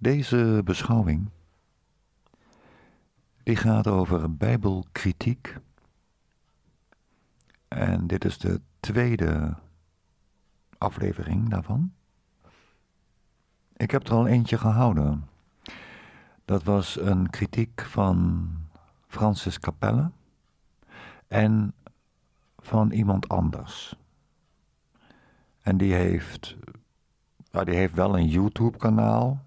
Deze beschouwing die gaat over bijbelkritiek. En dit is de tweede aflevering daarvan. Ik heb er al eentje gehouden. Dat was een kritiek van Francis Capelle en van iemand anders. En die heeft, nou, die heeft wel een YouTube-kanaal,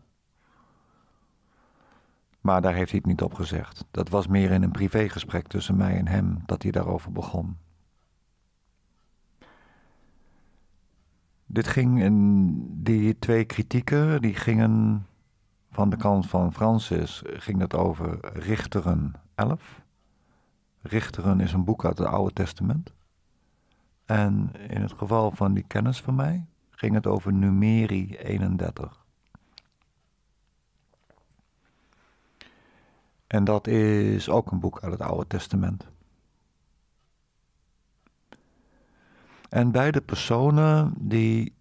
maar daar heeft hij het niet op gezegd. Dat was meer in een privégesprek tussen mij en hem dat hij daarover begon. Dit ging in die twee kritieken, die gingen van de kant van Francis, ging dat over Richteren 11. Richteren is een boek uit het Oude Testament. En in het geval van die kennis van mij ging het over Numeri 31. En dat is ook een boek uit het Oude Testament. En beide personen die.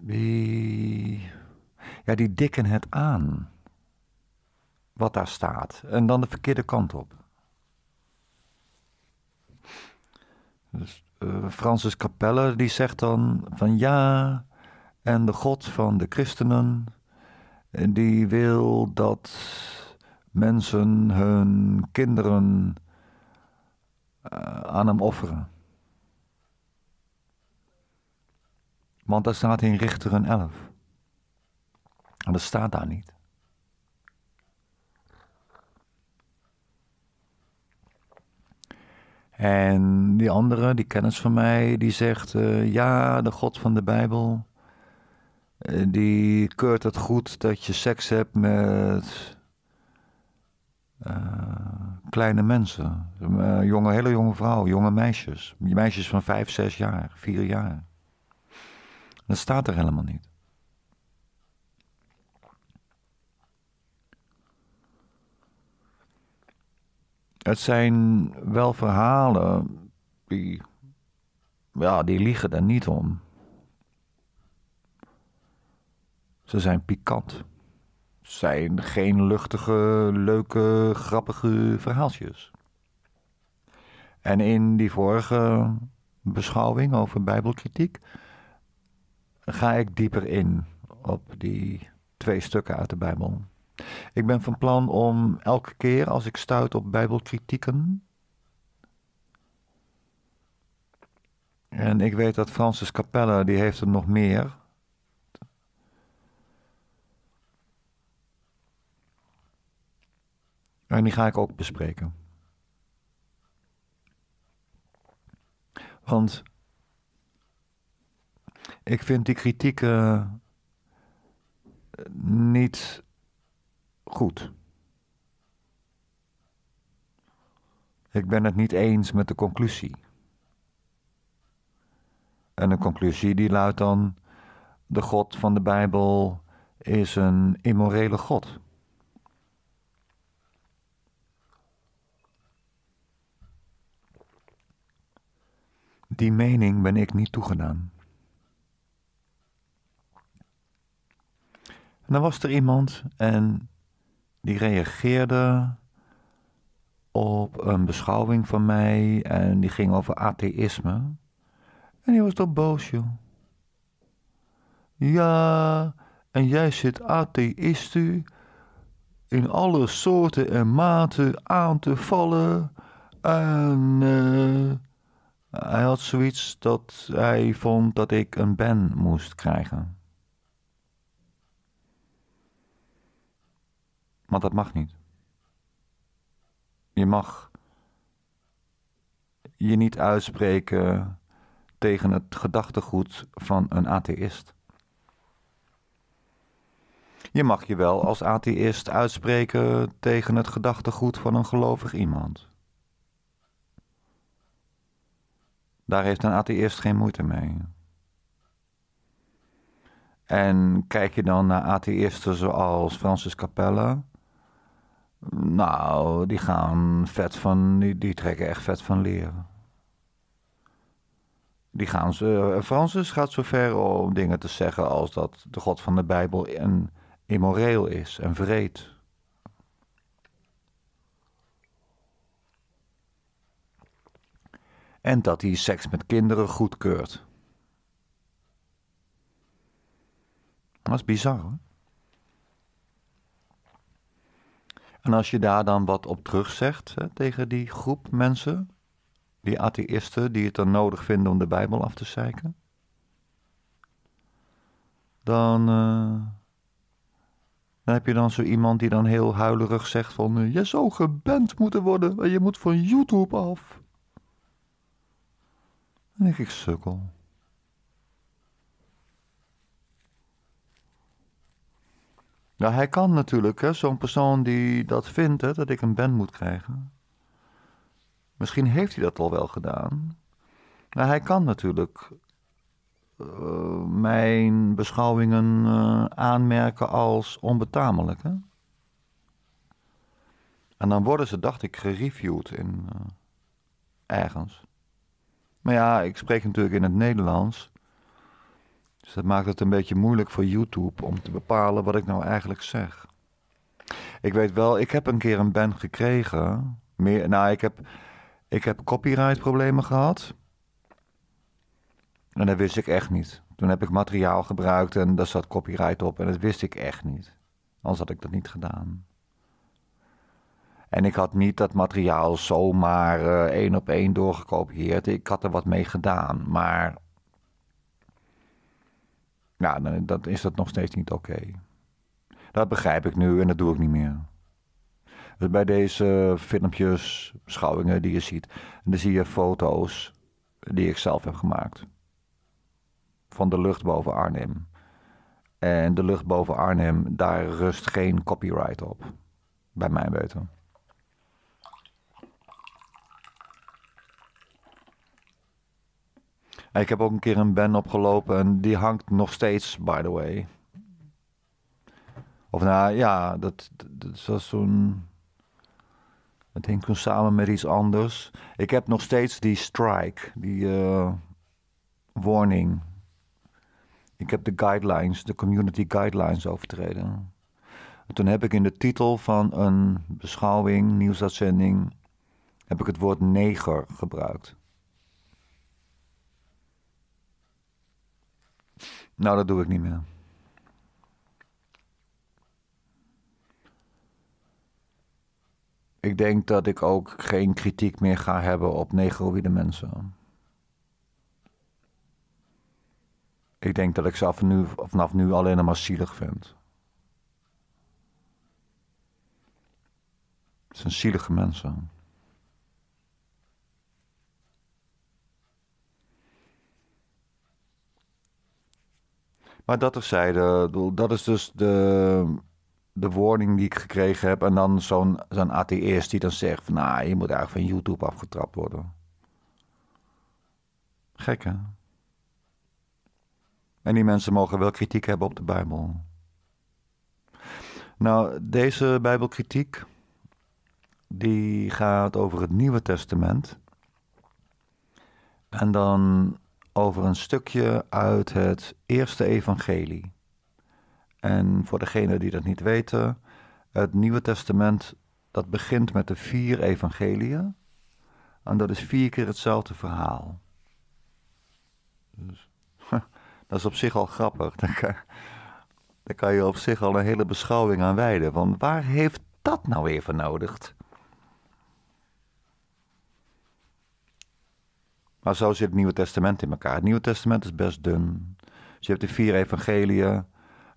die. ja, die dikken het aan. Wat daar staat. En dan de verkeerde kant op. Dus uh, Francis Capelle die zegt dan van ja. En de God van de christenen die wil dat mensen hun kinderen eh, aan hem offeren. Want dat staat in Richteren 11. En dat staat daar niet. En die andere, die kennis van mij, die zegt: eh, Ja, de God van de Bijbel eh, die keurt het goed dat je seks hebt met eh, kleine mensen. Eh, jonge, hele jonge vrouwen, jonge meisjes. Meisjes van vijf, zes jaar, vier jaar. Dat staat er helemaal niet. Het zijn wel verhalen die, ja, die liegen er niet om. Ze zijn pikant. Zijn geen luchtige, leuke, grappige verhaaltjes. En in die vorige beschouwing over Bijbelkritiek ga ik dieper in op die twee stukken uit de Bijbel. Ik ben van plan om elke keer als ik stuit op Bijbelkritieken. En ik weet dat Francis Capella, die heeft er nog meer En nou, die ga ik ook bespreken. Want ik vind die kritiek eh, niet goed. Ik ben het niet eens met de conclusie. En de conclusie die luidt dan: de God van de Bijbel is een immorele God. Die mening ben ik niet toegedaan. En dan was er iemand en die reageerde op een beschouwing van mij en die ging over atheïsme. En die was toch boos, joh. Ja, en jij zit atheïstu in alle soorten en maten aan te vallen. En eh, hij had zoiets dat hij vond dat ik een ben moest krijgen. Maar dat mag niet. Je mag je niet uitspreken tegen het gedachtegoed van een atheïst. Je mag je wel als atheïst uitspreken tegen het gedachtegoed van een gelovig iemand. Daar heeft een atheïst geen moeite mee. En kijk je dan naar atheïsten zoals Francis Capella. Nou, die gaan vet van. Die, die trekken echt vet van leren. Die gaan ze, Francis gaat zover om dingen te zeggen als dat de God van de Bijbel een immoreel is en vreed. en dat hij seks met kinderen goedkeurt. Dat is bizar hoor. En als je daar dan wat op terugzegt hè, tegen die groep mensen, die atheïsten die het dan nodig vinden om de Bijbel af te zeiken, dan, eh, dan heb je dan zo iemand die dan heel huilerig zegt van, je zou geband moeten worden je moet van YouTube af. Dan denk ik, sukkel. Nou, hij kan natuurlijk, hè, zo'n persoon die dat vindt, hè, dat ik een band moet krijgen. Misschien heeft hij dat al wel gedaan. Maar nou, hij kan natuurlijk eh, mijn beschouwingen eh, aanmerken als onbetamelijk. Hè? En dan worden ze, dacht ik, gereviewd in eh, ergens. Maar ja, ik spreek natuurlijk in het Nederlands. Dus dat maakt het een beetje moeilijk voor YouTube om te bepalen wat ik nou eigenlijk zeg. Ik weet wel, ik heb een keer een ban gekregen. Meer, nou, ik heb, ik heb copyright problemen gehad. En dat wist ik echt niet. Toen heb ik materiaal gebruikt en daar zat copyright op en dat wist ik echt niet. Anders had ik dat niet gedaan. En ik had niet dat materiaal zomaar eh, één op één doorgekopieerd. Ik had er wat mee gedaan. Maar ja, dan, is dat nog steeds niet oké. Dat begrijp ik nu en dat doe ik niet meer. Dus bij deze filmpjes, schouwingen die je ziet, dan zie je foto's die ik zelf heb gemaakt. Van de lucht boven Arnhem. En de lucht boven Arnhem, daar rust geen copyright op. Bij mijn weten. ik heb ook een keer een Ben opgelopen en die hangt nog steeds, by the way. Of nou ja, dat, dat was zo'n. Het hing toen samen met iets anders. Ik heb nog steeds die strike, die eh, warning. Ik heb de guidelines, de community guidelines overtreden. toen heb ik in de titel van een beschouwing, nieuwsuitzending, heb ik het woord neger gebruikt. Nou, dat doe ik niet meer. Ik denk dat ik ook geen kritiek meer ga hebben op negroïde mensen. Ik denk dat ik ze nu, vanaf nu alleen maar zielig vind. Het zijn zielige mensen. Maar dat terzijde, dat is dus de, de warning die ik gekregen heb. En dan zo'n zo'n atheïst die dan zegt: van, Nou, je moet eigenlijk van YouTube afgetrapt worden. Gek hè? En die mensen mogen wel kritiek hebben op de Bijbel. Nou, deze Bijbelkritiek die gaat over het Nieuwe Testament. En dan over een stukje uit het eerste evangelie. En voor degenen die dat niet weten, het Nieuwe Testament dat begint met de vier evangeliën. En dat is vier keer hetzelfde verhaal. Dus, dat is op zich al grappig. Daar kan, je op zich al een hele beschouwing aan wijden. Want waar heeft dat nou weer voor nodig? Maar zo zit het Nieuwe Testament in elkaar. Het Nieuwe Testament is best dun. Dus je hebt de vier evangeliën.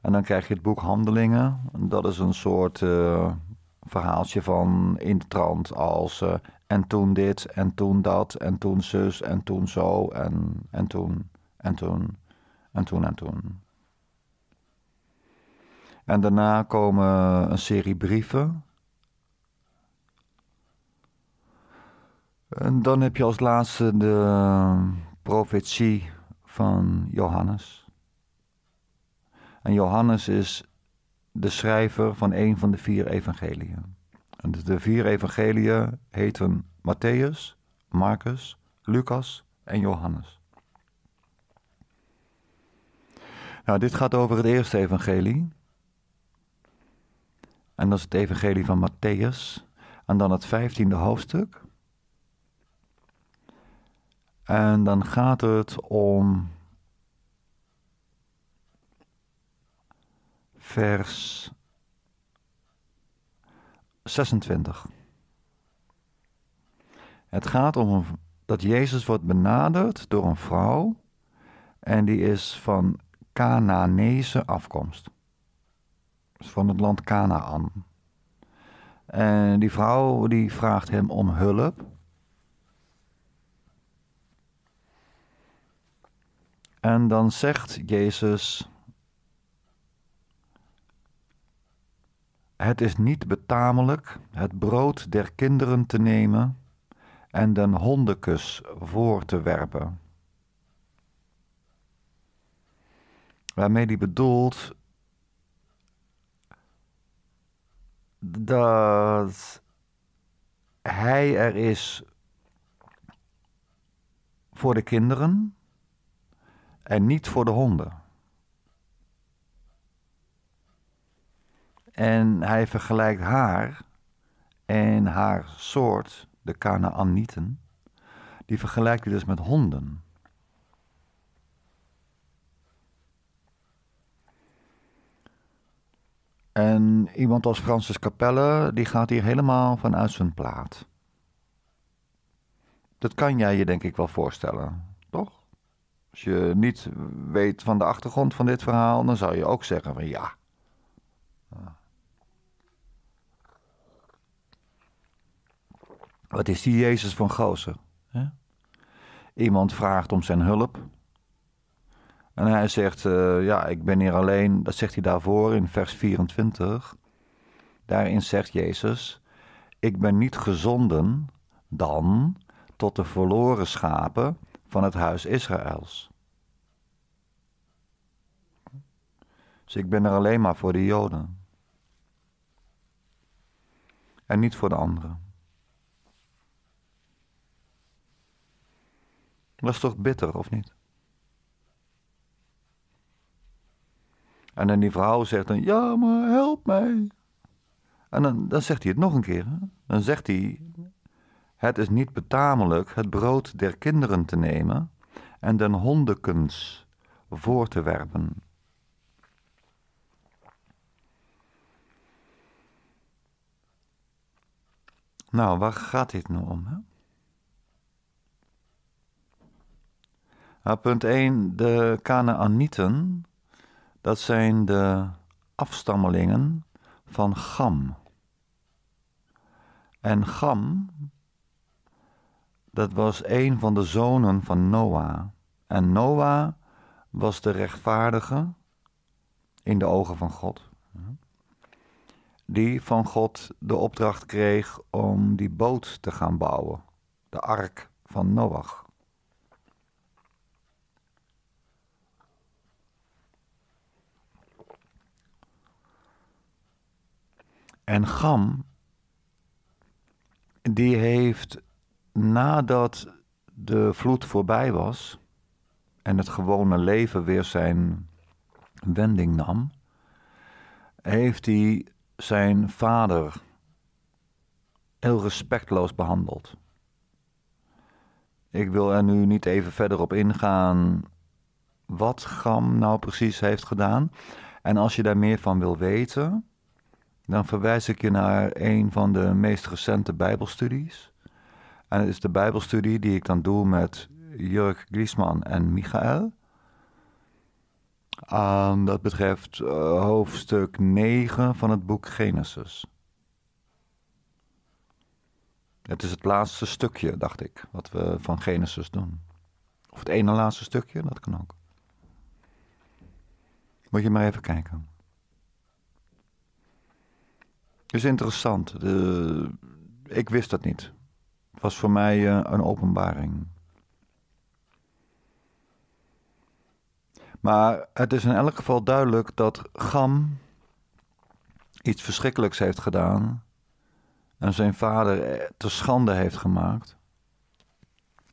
En dan krijg je het boek Handelingen. Dat is een soort uh, verhaaltje van in de trant als... Eh, en toen dit, en toen dat, en toen zus, en toen zo, en, en toen, en toen, en toen, en toen. En daarna komen een serie brieven. En dan heb je als laatste de profetie van Johannes. En Johannes is de schrijver van een van de vier evangeliën. En de vier evangeliën heten Matthäus, Marcus, Lucas en Johannes. Nou, dit gaat over het eerste evangelie. En dat is het evangelie van Matthäus. En dan het vijftiende hoofdstuk. En dan gaat het om vers 26. Het gaat om een, dat Jezus wordt benaderd door een vrouw en die is van Canaanese afkomst. Dus van het land Canaan. En die vrouw die vraagt hem om hulp. En dan zegt Jezus: Het is niet betamelijk het brood der kinderen te nemen en den hondenkus voor te werpen. Waarmee hij bedoelt dat hij er is voor de kinderen en niet voor de honden. En hij vergelijkt haar en haar soort, de Kanaanieten, die vergelijkt hij dus met honden. En iemand als Francis Capelle, die gaat hier helemaal vanuit zijn plaat. Dat kan jij je denk ik wel voorstellen. Als je niet weet van de achtergrond van dit verhaal, dan zou je ook zeggen van ja. Wat is die Jezus van Gozer? Iemand vraagt om zijn hulp. En hij zegt, eh, ja, ik ben hier alleen. Dat zegt hij daarvoor in vers 24. Daarin zegt Jezus, ik ben niet gezonden dan tot de verloren schapen van het huis Israëls. Dus ik ben er alleen maar voor de Joden. En niet voor de anderen. Dat is toch bitter, of niet? En dan die vrouw zegt dan, ja, maar help mij. En dan, dan zegt hij het nog een keer. Dan zegt hij het is niet betamelijk het brood der kinderen te nemen en den hondekens voor te werpen. Nou, waar gaat dit nou om? Hè? Nou, punt 1, de Kanaanieten, dat zijn de afstammelingen van Gam. En Gam dat was een van de zonen van Noah. En Noah was de rechtvaardige in de ogen van God. Die van God de opdracht kreeg om die boot te gaan bouwen, de ark van Noach. En Gam, die heeft nadat de vloed voorbij was en het gewone leven weer zijn wending nam, heeft hij zijn vader heel respectloos behandeld. Ik wil er nu niet even verder op ingaan wat Gam nou precies heeft gedaan. En als je daar meer van wil weten, dan verwijs ik je naar een van de meest recente Bijbelstudies. En het is de Bijbelstudie die ik dan doe met Jurk Griesman en Michael. Um, dat betreft eh, hoofdstuk 9 van het boek Genesis. Het is het laatste stukje, dacht ik, wat we van Genesis doen. Of het ene laatste stukje, dat kan ook. Moet je maar even kijken. Het is interessant. De, eh, ik wist dat niet was voor mij eh, een openbaring. Maar het is in elk geval duidelijk dat Gam iets verschrikkelijks heeft gedaan en zijn vader eh, te schande heeft gemaakt.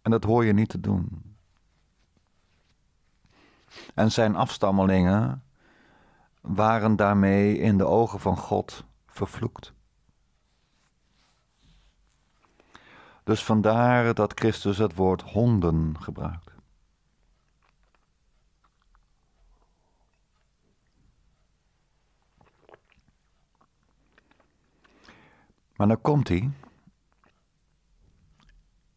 En dat hoor je niet te doen. En zijn afstammelingen waren daarmee in de ogen van God vervloekt. Dus vandaar dat Christus het woord honden gebruikt. Maar dan komt hij.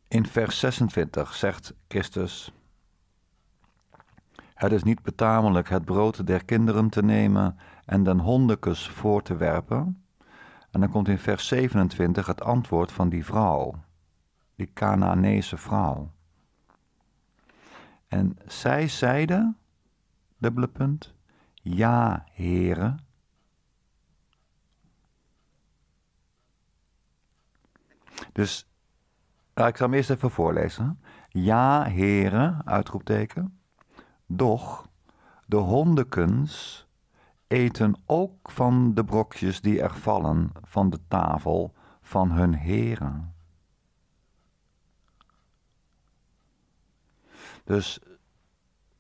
In vers 26 zegt Christus: Het is niet betamelijk het brood der kinderen te nemen en den hondekus voor te werpen. En dan komt in vers 27 het antwoord van die vrouw die Canaanese vrouw. En zij zeiden, dubbele punt, ja, Heren. Dus, ik zal hem eerst even voorlezen. Ja, here, uitroepteken, doch de hondekens eten ook van de brokjes die er vallen van de tafel van hun heren. Dus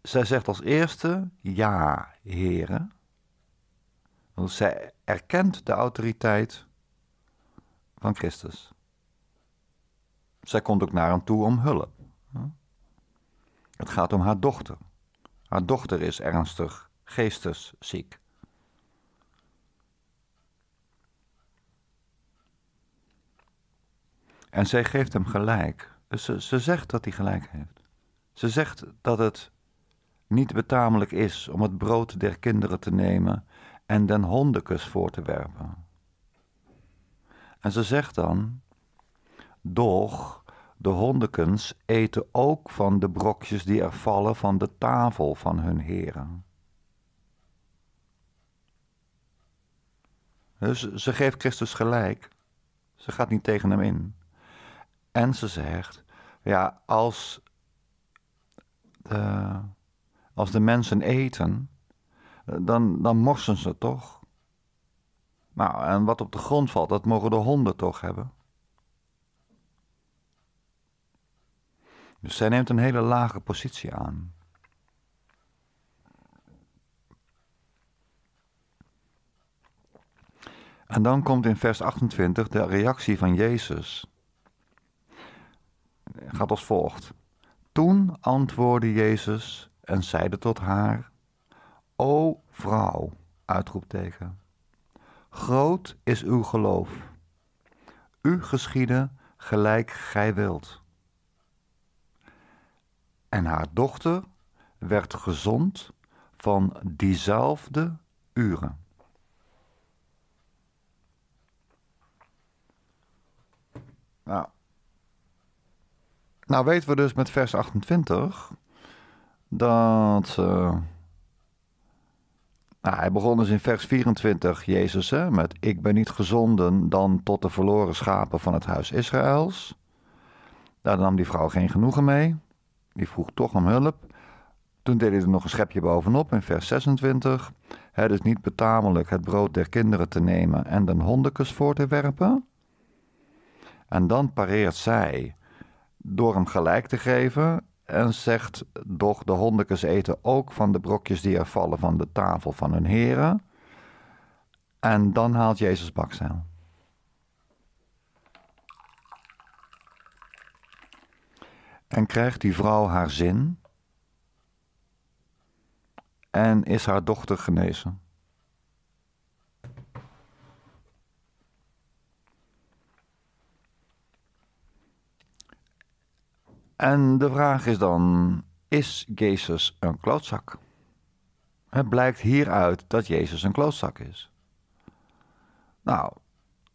zij zegt als eerste: Ja, heren. Want zij erkent de autoriteit van Christus. Zij komt ook naar hem toe om hulp. Het gaat om haar dochter. Haar dochter is ernstig geestesziek. En zij geeft hem gelijk. Ze, ze zegt dat hij gelijk heeft. Ze zegt dat het niet betamelijk is om het brood der kinderen te nemen en den hondekus voor te werpen. En ze zegt dan: Doch de hondekens eten ook van de brokjes die er vallen van de tafel van hun heren. Dus ze geeft Christus gelijk. Ze gaat niet tegen hem in. En ze zegt: Ja, als eh, als de mensen eten, eh, dan, dan morsen ze toch? Nou, en wat op de grond valt, dat mogen de honden toch hebben? Dus zij neemt een hele lage positie aan. En dan komt in vers 28 de reactie van Jezus. Gaat als volgt. Toen antwoordde Jezus en zeide tot haar: O vrouw, uitroepteken, groot is uw geloof. U geschiede gelijk gij wilt. En haar dochter werd gezond van diezelfde uren. Nou, nou weten we dus met vers 28 dat eh, nou, hij begon dus in vers 24, Jezus, hè, met ik ben niet gezonden dan tot de verloren schapen van het huis Israëls. Daar nam die vrouw geen genoegen mee. Die vroeg toch om hulp. Toen deed hij er nog een schepje bovenop in vers 26. Het is niet betamelijk het brood der kinderen te nemen en den hondekus voor te werpen. En dan pareert zij door hem gelijk te geven en zegt: Doch de hondekens eten ook van de brokjes die er vallen van de tafel van hun heren. En dan haalt Jezus bakzeil. En krijgt die vrouw haar zin en is haar dochter genezen. En de vraag is dan: is Jezus een klootzak? Het blijkt hieruit dat Jezus een klootzak is. Nou,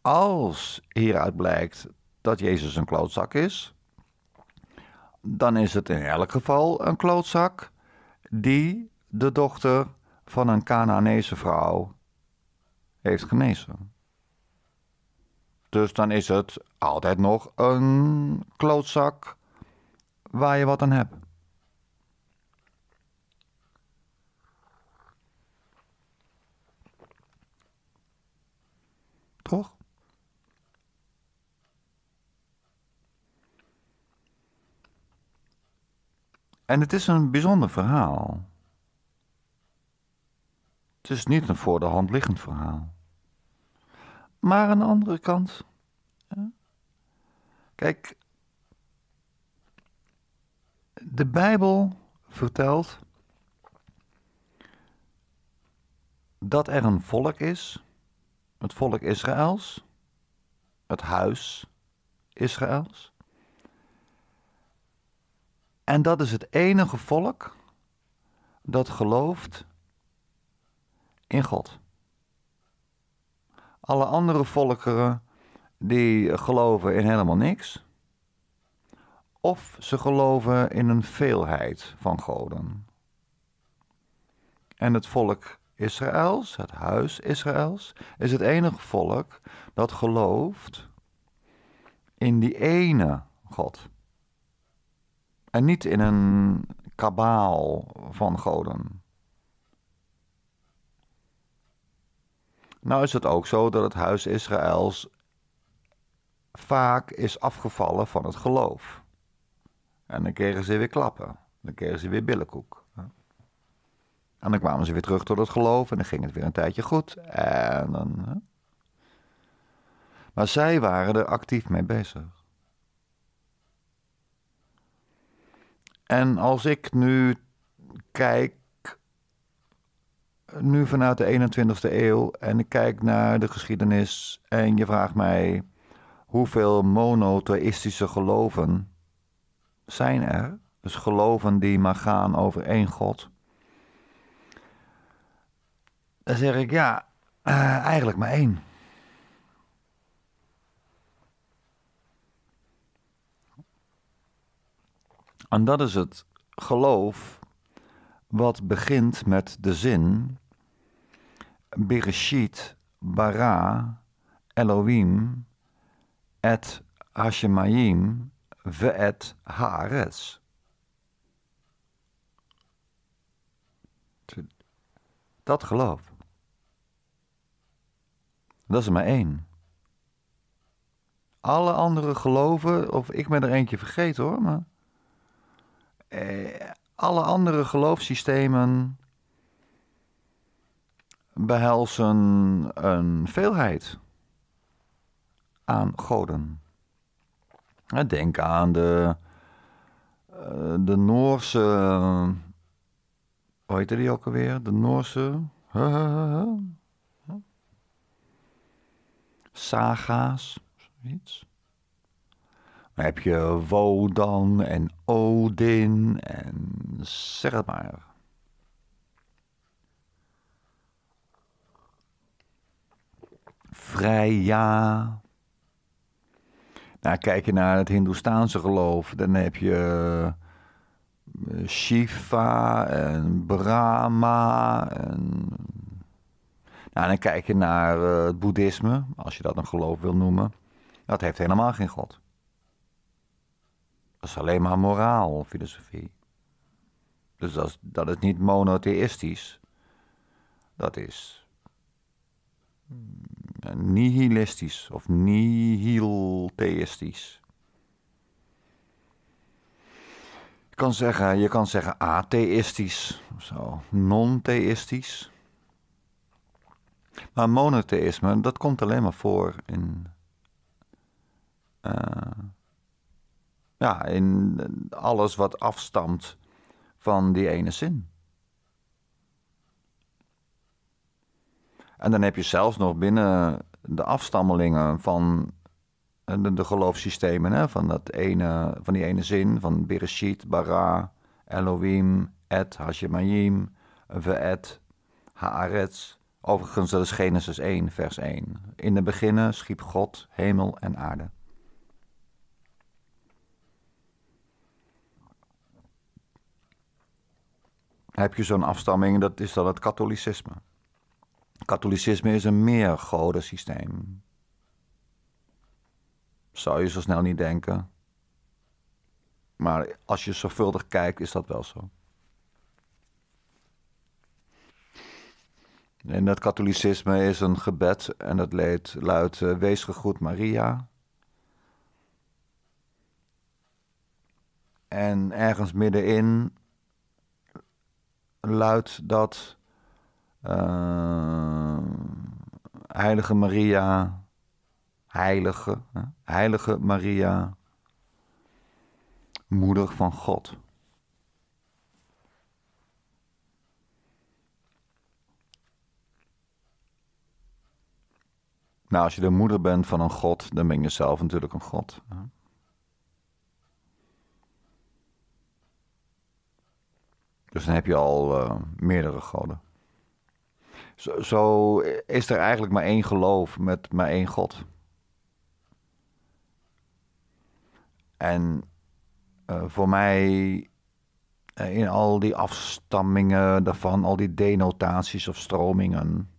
als hieruit blijkt dat Jezus een klootzak is, dan is het in elk geval een klootzak die de dochter van een Canaanese vrouw heeft genezen. Dus dan is het altijd nog een klootzak waar je wat aan hebt. Toch? En het is een bijzonder verhaal. Het is niet een voor de hand liggend verhaal. Maar aan de andere kant. Kijk, de Bijbel vertelt dat er een volk is, het volk Israëls, het huis Israëls. En dat is het enige volk dat gelooft in God. Alle andere volkeren die geloven in helemaal niks of ze geloven in een veelheid van goden. En het volk Israëls, het huis Israëls, is het enige volk dat gelooft in die ene God. En niet in een kabaal van goden. Nou is het ook zo dat het huis Israëls vaak is afgevallen van het geloof. En dan kregen ze weer klappen. Dan kregen ze weer billenkoek. En dan kwamen ze weer terug tot het geloof en dan ging het weer een tijdje goed. En dan, Maar zij waren er actief mee bezig. En als ik nu kijk, nu vanuit de 21ste eeuw, en ik kijk naar de geschiedenis en je vraagt mij hoeveel monotheïstische geloven zijn er. Dus geloven die maar gaan over één God. Dan zeg ik ja, eh, eigenlijk maar één. En dat is het geloof wat begint met de zin Bereshit, bara, Elohim, et Hashemayim, ve'et Hares? Dat geloof. Dat is er maar één. Alle andere geloven, of ik ben er eentje vergeten hoor, maar. Eh, alle andere geloofssystemen behelzen een veelheid aan goden. Denk aan de, eh, de Noorse. Hoe heette die ook alweer? De Noorse. Saga's, zoiets. Dan heb je Wodan en Odin en zeg het maar. Freya. Nou, kijk je naar het Hindoestaanse geloof, dan heb je eh, Shiva en Brahma. En... Nou, dan kijk je naar eh, het boeddhisme, als je dat een geloof wil noemen. Dat heeft helemaal geen God. Dat is alleen maar moraal, filosofie. Dus dat is, dat is niet monotheïstisch. Dat is nihilistisch of nihiltheïstisch. Je kan zeggen, je kan zeggen atheïstisch of zo, non-theïstisch. Maar monotheïsme, dat komt alleen maar voor in. Eh, ja, in alles wat afstamt van die ene zin. En dan heb je zelfs nog binnen de afstammelingen van eh, de, de geloofssystemen, hè, van, dat ene, van die ene zin, van Bereshit, Bara, Elohim, Et, Hashemayim, Ve'et, Haaretz. Overigens, dat is Genesis 1, vers 1. In de beginnen schiep God hemel en aarde. Heb je zo'n afstamming, dat is dan het katholicisme katholicisme is een meer godensysteem. Zou je zo snel niet denken. Maar als je zorgvuldig kijkt, is dat wel zo. In het katholicisme is een gebed en dat leed, luidt: eh, Wees gegroet, Maria. En ergens middenin luidt dat Ehm, Heilige Maria, Heilige, Heilige Maria, Moeder van God. Nou, als je de moeder bent van een God, dan ben je zelf natuurlijk een God. Dus dan heb je al eh, meerdere goden. Zo, is er eigenlijk maar één geloof met maar één God. En eh, voor mij, eh, in al die afstammingen daarvan, al die denotaties of stromingen,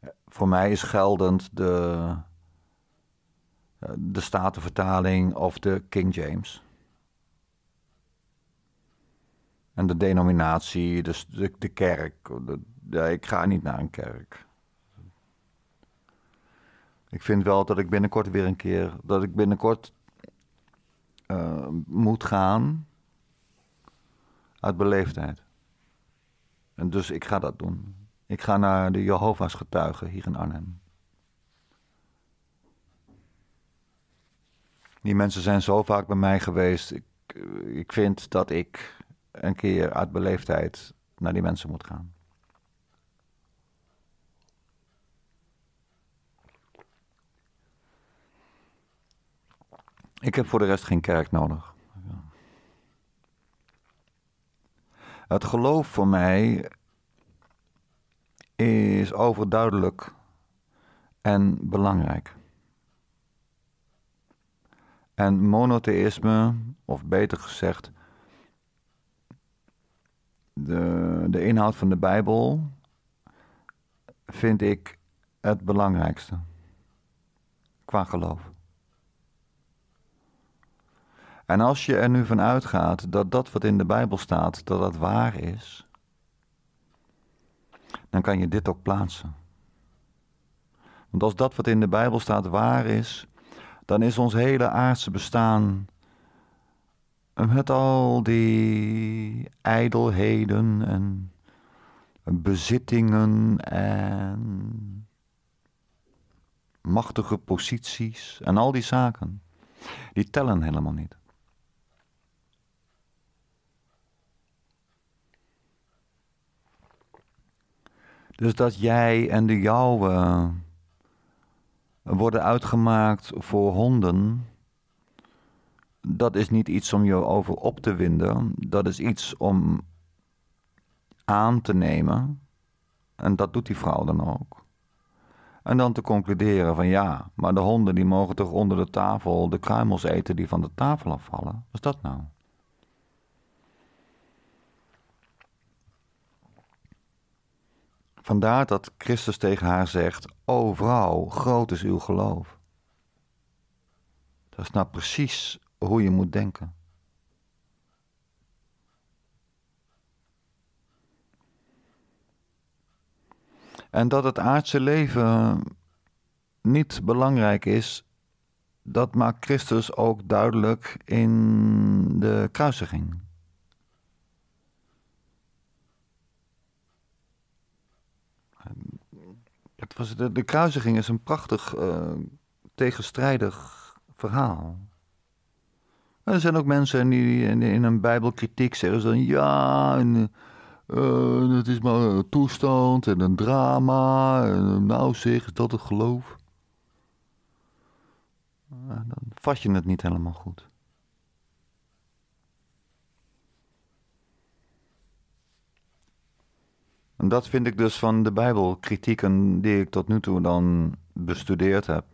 eh, voor mij is geldend de, de Statenvertaling of de King James. En de denominatie, dus de, de kerk. De, ik ga niet naar een kerk. Ik vind wel dat ik binnenkort weer een keer. dat ik binnenkort eh, moet gaan. uit beleefdheid. En dus ik ga dat doen. Ik ga naar de Jehovah's getuigen hier in Arnhem. Die mensen zijn zo vaak bij mij geweest. Ik, ik vind dat ik een keer uit beleefdheid naar die mensen moet gaan. Ik heb voor de rest geen kerk nodig. Het geloof voor mij is overduidelijk en belangrijk. En monotheïsme, of beter gezegd, de, de inhoud van de Bijbel vind ik het belangrijkste qua geloof. En als je er nu van uitgaat dat dat wat in de Bijbel staat, dat dat waar is, dan kan je dit ook plaatsen. Want als dat wat in de Bijbel staat waar is, dan is ons hele aardse bestaan met al die ijdelheden en bezittingen en machtige posities en al die zaken, die tellen helemaal niet. Dus dat jij en de jouwe worden uitgemaakt voor honden dat is niet iets om je over op te winden. Dat is iets om aan te nemen. En dat doet die vrouw dan ook. En dan te concluderen van ja, maar de honden die mogen toch onder de tafel de kruimels eten die van de tafel afvallen. Wat is dat nou? Vandaar dat Christus tegen haar zegt: O vrouw, groot is uw geloof. Dat is nou precies hoe je moet denken. En dat het aardse leven niet belangrijk is, dat maakt Christus ook duidelijk in de kruisiging. Het was de, kruisiging is een prachtig eh, tegenstrijdig verhaal er zijn ook mensen die in, een Bijbelkritiek zeggen zo ja, eh, het is maar een toestand en een drama. Eh, nou zeg, is dat het geloof? Eh, dan vat je het niet helemaal goed. En dat vind ik dus van de Bijbelkritieken die ik tot nu toe dan bestudeerd heb.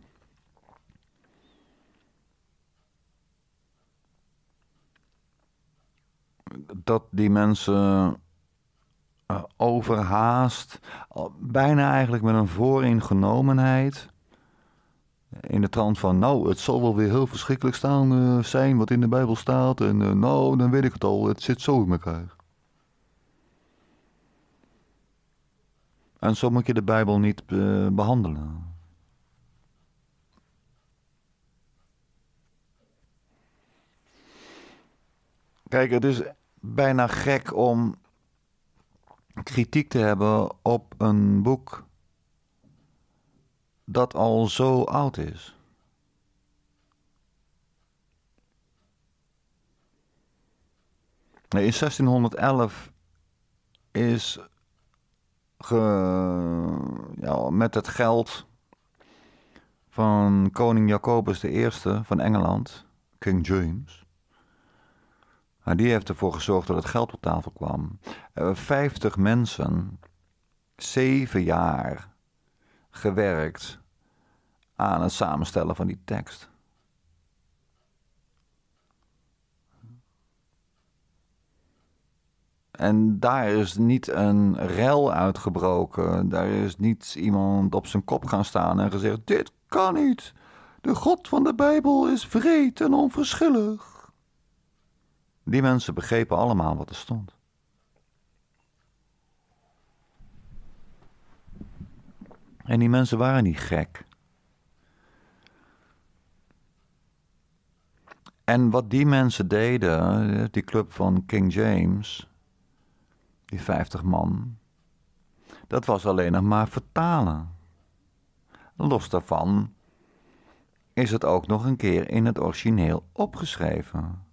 dat die mensen eh, overhaast, bijna eigenlijk met een vooringenomenheid. In de trant van, nou, het zal wel weer heel verschrikkelijk staan eh, zijn wat in de Bijbel staat. En eh, nou, dan weet ik het al, het zit zo in elkaar. En zo moet je de Bijbel niet behandelen. Kijk, het is bijna gek om kritiek te hebben op een boek dat al zo oud is. In 1611 is ge, ja, met het geld van koning Jacobus I van Engeland, King James, nou, die heeft ervoor gezorgd dat het geld op tafel kwam. Eh, vijftig mensen, zeven jaar gewerkt aan het samenstellen van die tekst. En daar is niet een rel uitgebroken. Daar is niet iemand op zijn kop gaan staan en gezegd: Dit kan niet. De God van de Bijbel is vreed en onverschillig. Die mensen begrepen allemaal wat er stond. En die mensen waren niet gek. En wat die mensen deden, die club van King James, die 50 man, dat was alleen nog maar vertalen. Los daarvan is het ook nog een keer in het origineel opgeschreven.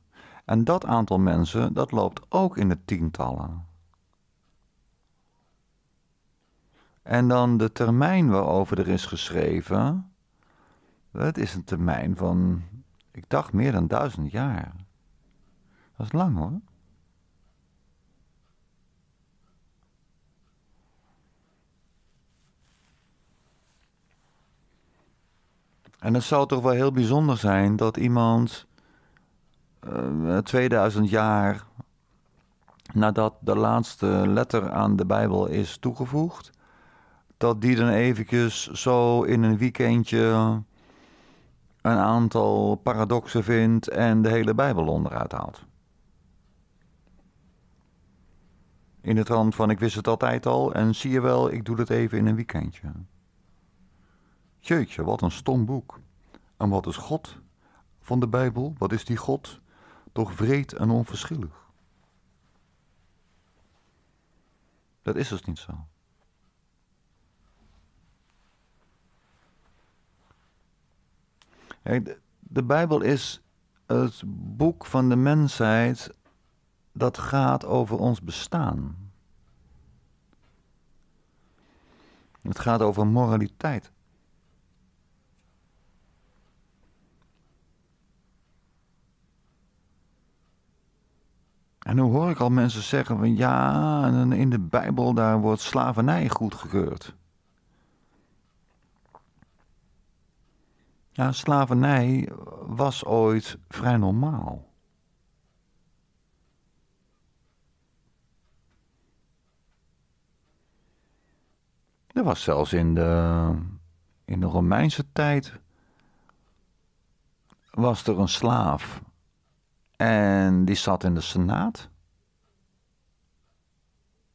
En dat aantal mensen, dat loopt ook in de tientallen. En dan de termijn waarover er is geschreven. Dat is een termijn van, ik dacht, meer dan duizend jaar. Dat is lang hoor. En het zou toch wel heel bijzonder zijn dat iemand 2000 eh, eh, jaar nadat de laatste letter aan de Bijbel is toegevoegd, dat die dan eventjes zo in een weekendje een aantal paradoxen vindt en de hele Bijbel onderuit haalt. In de trant van ik wist het altijd al en zie je wel, ik doe het even in een weekendje. Jeetje, wat een stom boek. En wat is God van de Bijbel? Wat is die God? toch vreed en onverschillig. Dat is dus niet zo. De, de Bijbel is het boek van de mensheid dat gaat over ons bestaan. Het gaat over moraliteit. En nu hoor ik al mensen zeggen van ja, in de Bijbel daar wordt slavernij goedgekeurd. Ja, slavernij was ooit vrij normaal. Er was zelfs in de, in de Romeinse tijd was er een slaaf en die zat in de Senaat.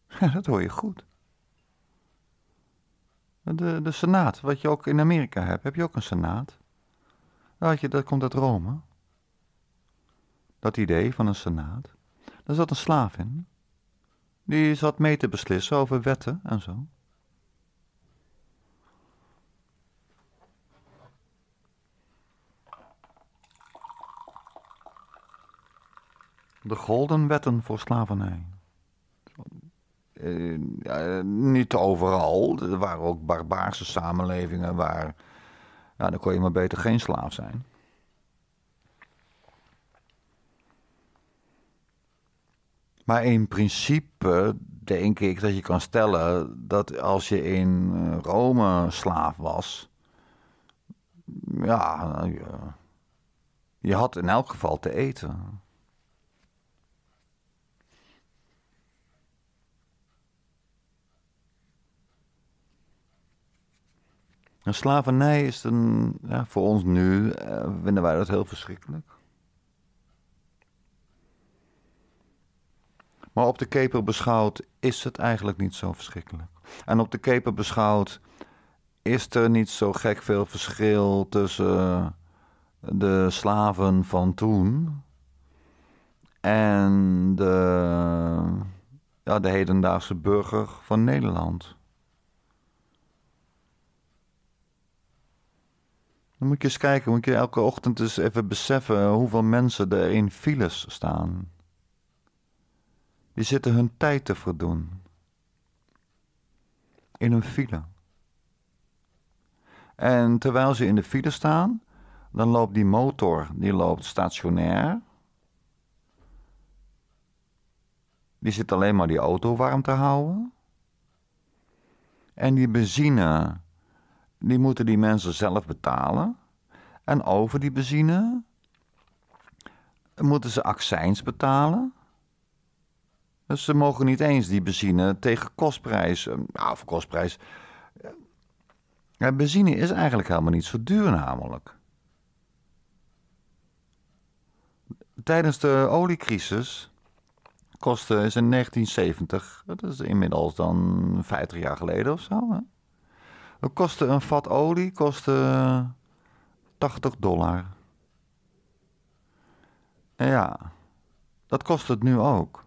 Ja, dat hoor je goed. De, de Senaat, wat je ook in Amerika hebt, heb je ook een Senaat. Nou, dat, je, dat komt uit Rome. Dat idee van een Senaat. Daar zat een slaaf in. Die zat mee te beslissen over wetten en zo. De golden wetten voor slavernij. Eh, ja, niet overal. Er waren ook barbaarse samenlevingen waar. dan kon je maar beter geen slaaf zijn. Maar in principe denk ik dat je kan stellen dat als je in Rome slaaf was. Ja, je had in elk geval te eten. Nou, slavernij is een, ja, voor ons nu, eh, vinden wij dat heel verschrikkelijk. Maar op de keper beschouwd is het eigenlijk niet zo verschrikkelijk. En op de keper beschouwd is er niet zo gek veel verschil tussen eh, de slaven van toen en de, ja, de hedendaagse burger van Nederland. Dan moet je eens kijken, moet je elke ochtend eens even beseffen hoeveel mensen er in files staan. Die zitten hun tijd te verdoen. In een file. En terwijl ze in de file staan, dan loopt die motor, die loopt stationair. Die zit alleen maar die auto warm te houden. En die benzine die moeten die mensen zelf betalen. En over die benzine moeten ze accijns betalen. Dus ze mogen niet eens die benzine tegen kostprijs. Nou, voor kostprijs. benzine is eigenlijk helemaal niet zo duur, namelijk. Tijdens de oliecrisis kostte is in 1970, dat is inmiddels dan 50 jaar geleden of zo. Hè? kostte een vat olie kostte eh, 80 dollar. Ja, dat kost het nu ook.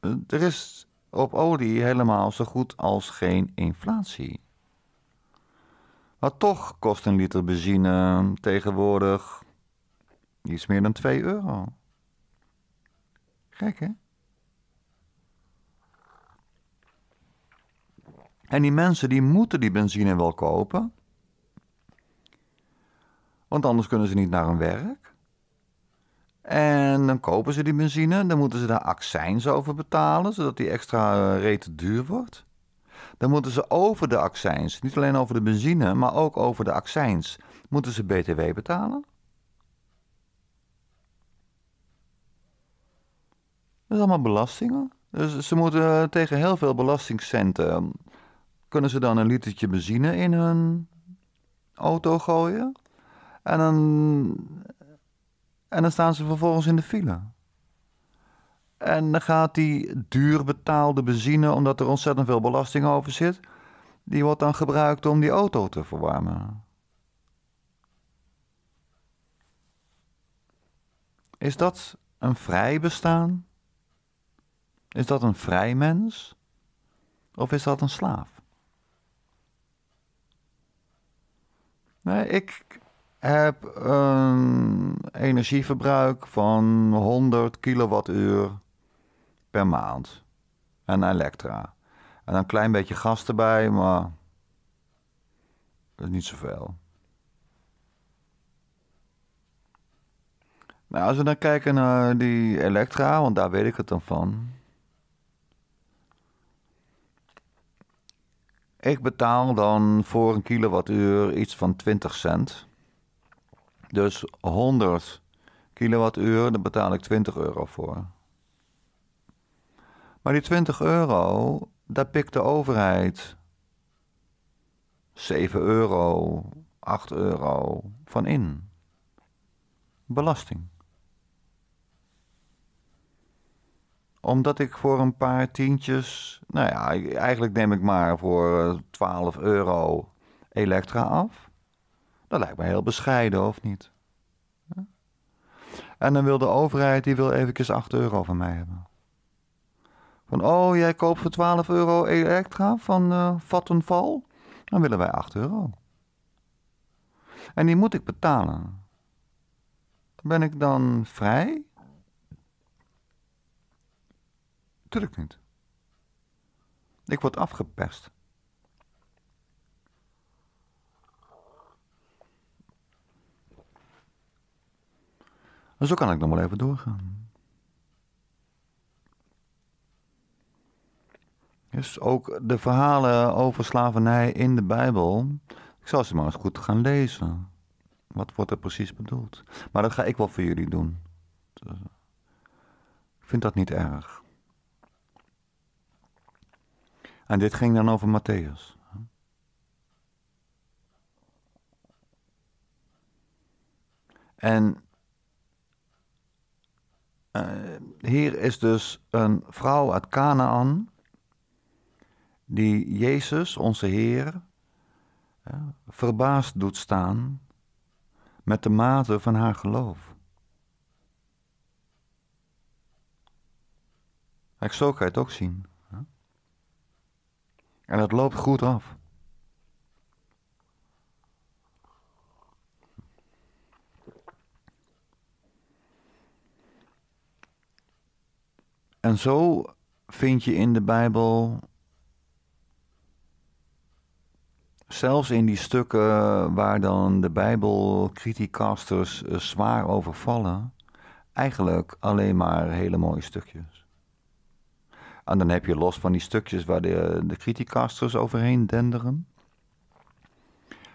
Eh, er is op olie helemaal zo goed als geen inflatie. Maar toch kost een liter benzine eh, tegenwoordig iets meer dan 2 euro. Gek hè? En die mensen die moeten die benzine wel kopen. Want anders kunnen ze niet naar hun werk. En dan kopen ze die benzine, dan moeten ze daar accijns over betalen, zodat die extra eh, rete duur wordt. Dan moeten ze over de accijns, niet alleen over de benzine, maar ook over de accijns, moeten ze BTW betalen. Dat is allemaal belastingen. Dus ze moeten eh, tegen heel veel belastingcenten kunnen ze dan een litertje benzine in hun auto gooien. En dan, en dan staan ze vervolgens in de file. En dan gaat die duur betaalde benzine, omdat er ontzettend veel belasting over zit, die wordt dan gebruikt om die auto te verwarmen. Is dat een vrij bestaan? Is dat een vrij mens? Of is dat een slaaf? ik heb een ehm, energieverbruik van 100 kilowattuur per maand. En elektra. En een klein beetje gas erbij, maar dat is niet zoveel. Nou, als we dan kijken naar die elektra, want daar weet ik het dan van. Ik betaal dan voor een kilowattuur iets van 20 cent. Dus 100 kilowattuur, daar betaal ik 20 euro voor. Maar die 20 euro, daar pikt de overheid 7 euro, 8 euro van in. Belasting. Omdat ik voor een paar tientjes, nou ja, e-, eigenlijk neem ik maar voor 12 eh, euro Elektra af. Dat lijkt me heel bescheiden, of niet? En dan wil de overheid, die wil eventjes 8 euro van mij hebben. Van, oh, jij koopt voor 12 euro Elektra van uh, eh, Vattenfall? Dan willen wij 8 euro. En die moet ik betalen. Ben ik dan vrij? Tuurlijk niet. Ik word afgeperst. En zo kan ik nog wel even doorgaan. Dus ook de verhalen over slavernij in de Bijbel. Ik zal ze maar eens goed gaan lezen. Wat wordt er precies bedoeld? Maar dat ga ik wel voor jullie doen. Dus, eh, ik vind dat niet erg. En dit ging dan over Matthäus. En eh, hier is dus een vrouw uit Canaan die Jezus, onze Heer, eh, verbaasd doet staan met de mate van haar geloof. Ik zo kan je het ook zien. En het loopt goed af. En zo vind je in de Bijbel, zelfs in die stukken waar dan de Bijbel eh, zwaar over vallen, eigenlijk alleen maar hele mooie stukjes. En ah, dan heb je los van die stukjes waar de, de overheen denderen.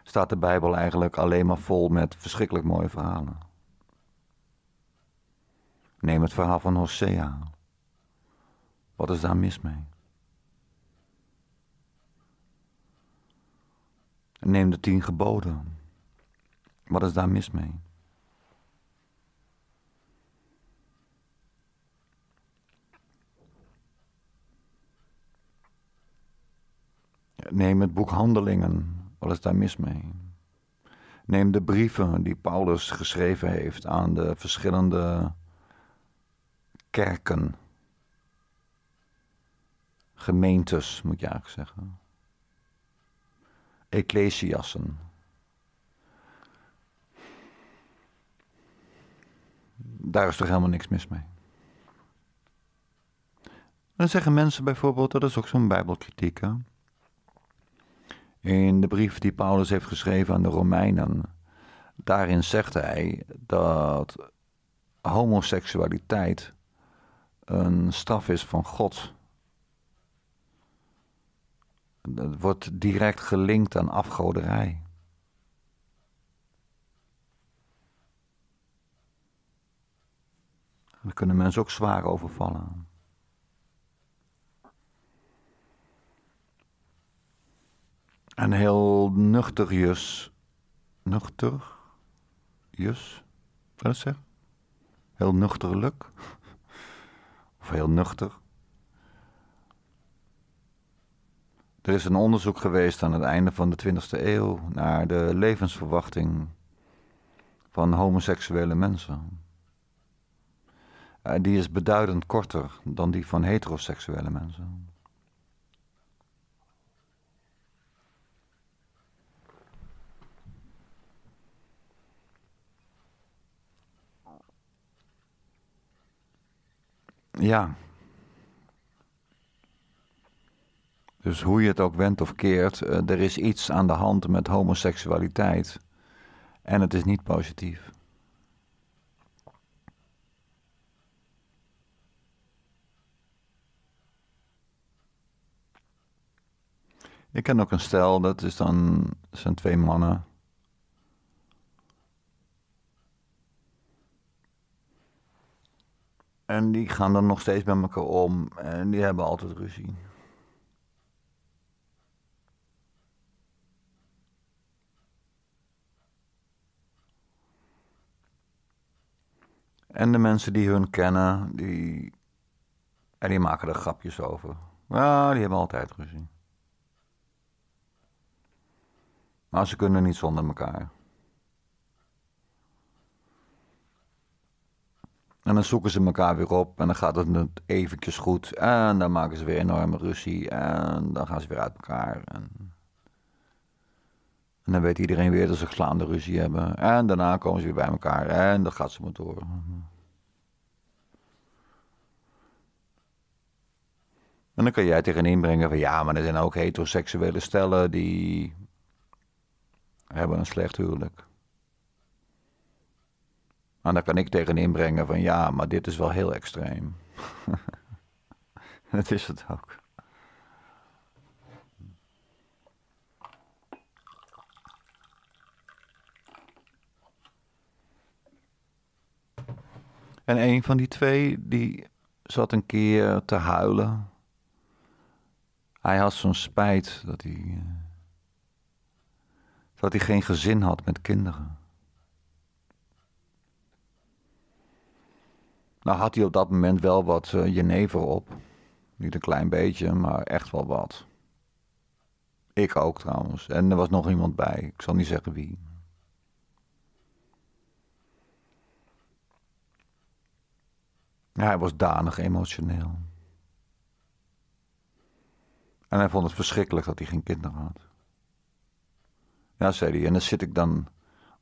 Staat de Bijbel eigenlijk alleen maar vol met verschrikkelijk mooie verhalen. Neem het verhaal van Hosea. Wat is daar mis mee? Neem de tien geboden. Wat is daar mis mee? Neem het boek Handelingen, wat is daar mis mee? Neem de brieven die Paulus geschreven heeft aan de verschillende kerken. Gemeentes, moet je eigenlijk zeggen. Ecclesiassen. Daar is toch helemaal niks mis mee. Dan zeggen mensen bijvoorbeeld, dat is ook zo'n bijbelkritiek, hè? In de brief die Paulus heeft geschreven aan de Romeinen, daarin zegt hij dat homoseksualiteit een straf is van God. Het wordt direct gelinkt aan afgoderij. Daar kunnen mensen ook zwaar overvallen. En heel nuchter jus. Nuchter jus? Wat is dat? Heel nuchterlijk? Of heel nuchter? Er is een onderzoek geweest aan het einde van de 20e eeuw naar de levensverwachting van homoseksuele mensen. Eh, die is beduidend korter dan die van heteroseksuele mensen. Ja. Dus hoe je het ook wendt of keert, eh, er is iets aan de hand met homoseksualiteit. En het is niet positief. Ik ken ook een stel, dat is dan, zijn twee mannen. En die gaan dan nog steeds met elkaar om en die hebben altijd ruzie. En de mensen die hun kennen, die, en die maken er grapjes over. Ja, die hebben altijd ruzie. Maar ze kunnen niet zonder elkaar. En dan zoeken ze elkaar weer op en dan gaat het eventjes goed. En dan maken ze weer enorme ruzie en dan gaan ze weer uit elkaar. En, en dan weet iedereen weer dat ze slaande ruzie hebben. En daarna komen ze weer bij elkaar en dan gaat ze maar door. En dan kan jij tegenin brengen van ja, maar er zijn ook heteroseksuele stellen die hebben een slecht huwelijk. En dan kan ik tegenin inbrengen van ja, maar dit is wel heel extreem. dat is het ook. En een van die twee, die zat een keer te huilen. Hij had zo'n spijt dat hij. Eh, dat hij geen gezin had met kinderen. Nou had hij op dat moment wel wat uh, op. Niet een klein beetje, maar echt wel wat. Ik ook trouwens. En er was nog iemand bij. Ik zal niet zeggen wie. Ja, hij was danig emotioneel. En hij vond het verschrikkelijk dat hij geen kinderen had. Ja, zei hij. En dan zit ik dan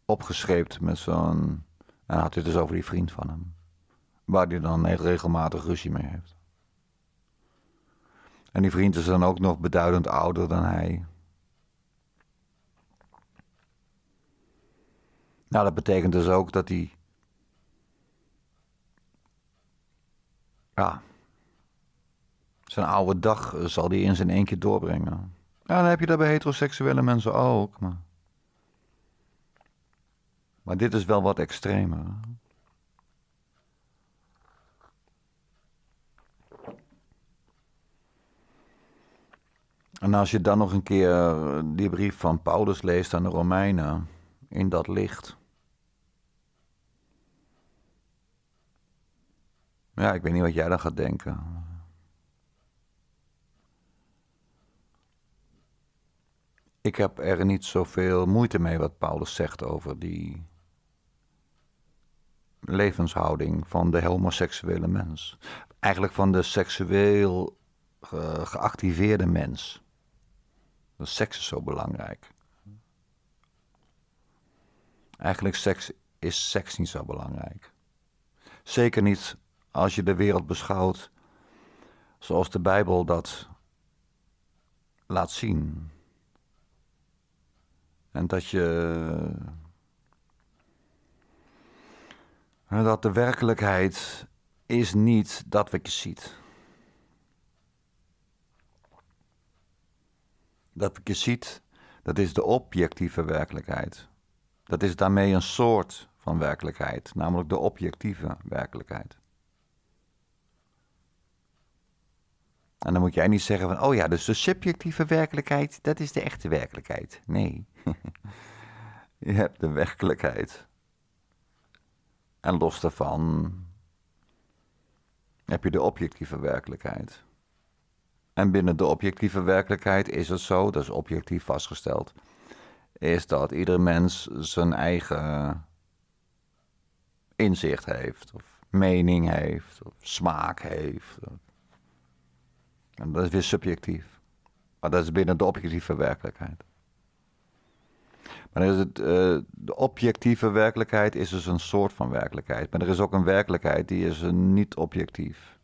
opgeschreven met zo'n. En dan had hij het dus over die vriend van hem waar hij dan echt regelmatig ruzie mee heeft. En die vriend is dan ook nog beduidend ouder dan hij. Nou, dat betekent dus ook dat hij. Ja. Zijn oude dag eh, zal hij in zijn eentje doorbrengen. Ja, dan heb je dat bij heteroseksuele mensen ook. Maar, maar dit is wel wat extremer. En als je dan nog een keer eh, die brief van Paulus leest aan de Romeinen in dat licht. Ja, ik weet niet wat jij dan gaat denken. Ik heb er niet zoveel moeite mee wat Paulus zegt over die levenshouding van de homoseksuele mens. Eigenlijk van de seksueel eh, geactiveerde mens seks is zo belangrijk. Eigenlijk seks, is seks niet zo belangrijk. Zeker niet als je de wereld beschouwt zoals de Bijbel dat laat zien. En dat je. Dat de werkelijkheid is niet dat wat je ziet. dat je ziet, dat is de objectieve werkelijkheid. Dat is daarmee een soort van werkelijkheid, namelijk de objectieve werkelijkheid. En dan moet jij niet zeggen van, oh ja, dus de subjectieve werkelijkheid, dat is de echte werkelijkheid. Nee, je hebt de werkelijkheid. En los daarvan heb je de objectieve werkelijkheid. En binnen de objectieve werkelijkheid is het zo, dat is objectief vastgesteld, is dat ieder mens zijn eigen inzicht heeft, of mening heeft, of smaak heeft. En dat is weer subjectief. Maar dat is binnen de objectieve werkelijkheid. Maar is het, eh, de objectieve werkelijkheid is dus een soort van werkelijkheid. Maar er is ook een werkelijkheid die is eh, niet objectief.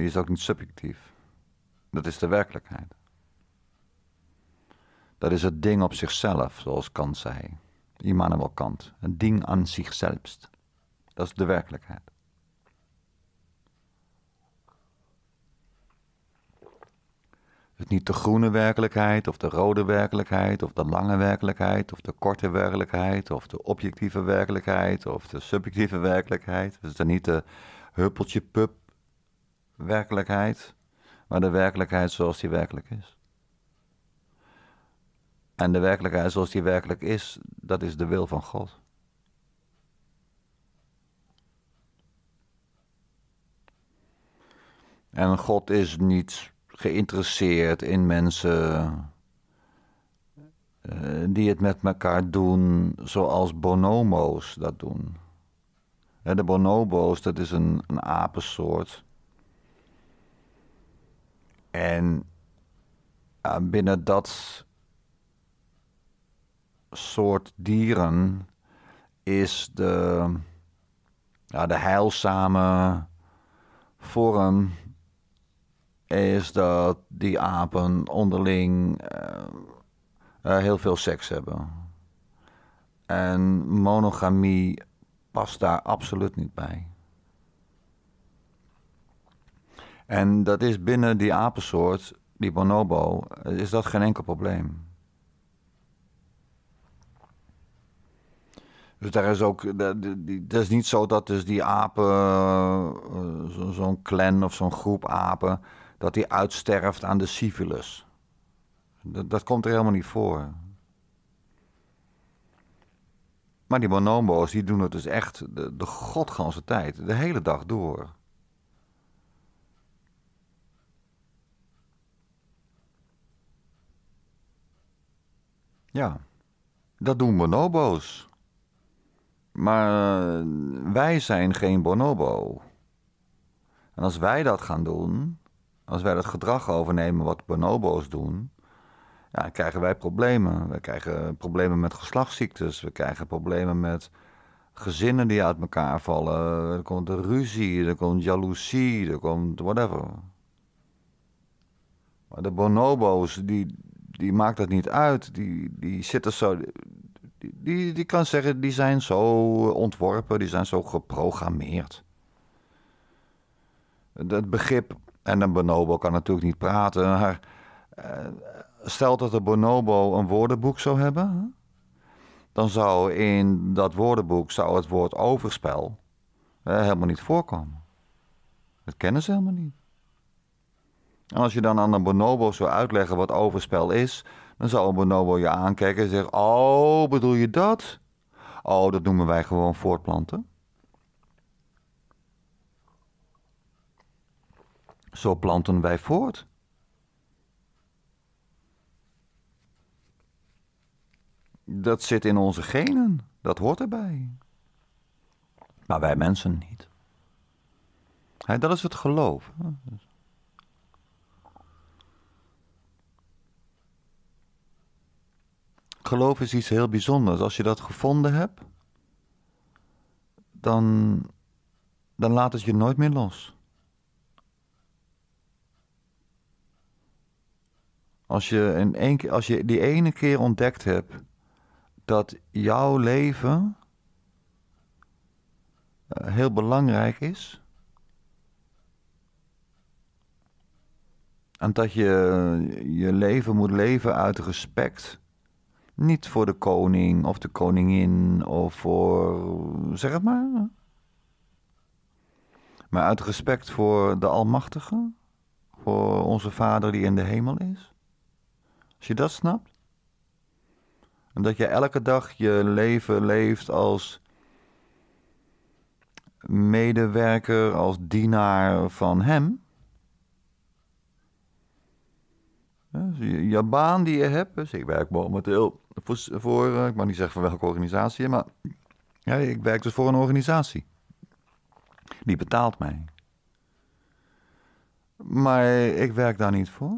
Die is ook niet subjectief. Dat is de werkelijkheid. Dat is het ding op zichzelf, zoals Kant zei. Immanuel Kant. Een ding aan zichzelf. Dat is de werkelijkheid. Het is niet de groene werkelijkheid, of de rode werkelijkheid, of de lange werkelijkheid, of de korte werkelijkheid, of de objectieve werkelijkheid, of de subjectieve werkelijkheid. Het is dan niet de huppeltje-pup werkelijkheid, maar de werkelijkheid zoals die werkelijk is. En de werkelijkheid zoals die werkelijk is, dat is de wil van God. En God is niet geïnteresseerd in mensen eh, die het met elkaar doen zoals bonobo's dat doen. De bonobo's, dat is een, een apensoort. En eh, binnen dat soort dieren is de, de heilzame vorm is dat die apen onderling eh, eh, heel veel seks hebben. En monogamie past daar absoluut niet bij. En dat is binnen die apensoort, die bonobo, eh, is dat geen enkel probleem. Dus daar is ook, het is niet zo dat dus die apen, eh, eh, zo'n clan of zo'n groep apen, dat die uitsterft aan de syphilis. Dat, komt er helemaal niet voor. Maar die bonobo's, die doen het dus echt de, de godganse tijd, de hele dag door. Ja, dat doen bonobo's. Maar eh, wij zijn geen bonobo. En als wij dat gaan doen, als wij dat gedrag overnemen wat bonobo's doen, ja, dan krijgen wij problemen. We krijgen problemen met geslachtsziektes, we krijgen problemen met gezinnen die uit elkaar vallen. Er komt ruzie, er komt jaloezie, er komt whatever. Maar de bonobo's, die, die maakt dat niet uit. Die, die zit er zo. Die, die, kan zeggen, die zijn zo ontworpen, die zijn zo geprogrammeerd. Dat begrip, en een bonobo kan natuurlijk niet praten, maar eh, stelt dat een bonobo een woordenboek zou hebben, dan zou in dat woordenboek zou het woord overspel eh, helemaal niet voorkomen. Dat kennen ze helemaal niet. En als je dan aan een bonobo zou uitleggen wat overspel is, dan zal een bonobo je aankijken en zeggen: Oh, bedoel je dat? Oh, dat noemen wij gewoon voortplanten. Zo planten wij voort. Dat zit in onze genen, dat hoort erbij. Maar wij mensen niet. dat is het geloof. geloof is iets heel bijzonders. Als je dat gevonden hebt, dan, dan laat het je nooit meer los. Als je, in één, als je die ene keer ontdekt hebt dat jouw leven eh, heel belangrijk is. En dat je je leven moet leven uit respect niet voor de koning of de koningin of voor. zeg het maar. Maar uit respect voor de Almachtige, voor onze Vader die in de hemel is. Als je dat snapt. En dat je elke dag je leven leeft als medewerker, als dienaar van Hem. Je, baan die je hebt, dus ik werk momenteel voor, eh, ik mag niet zeggen van welke organisatie, maar ja, ik werk dus voor een organisatie. Die betaalt mij. Maar ik werk daar niet voor.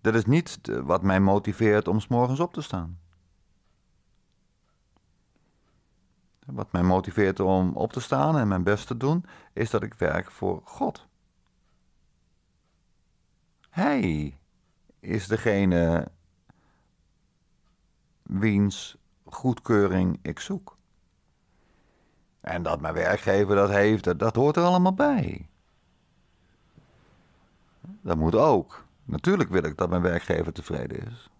Dat is niet wat mij motiveert om s morgens op te staan. Wat mij motiveert om op te staan en mijn best te doen, is dat ik werk voor God. Hij is degene wiens goedkeuring ik zoek. En dat mijn werkgever dat heeft, dat, hoort er allemaal bij. Dat moet ook. Natuurlijk wil ik dat mijn werkgever tevreden is.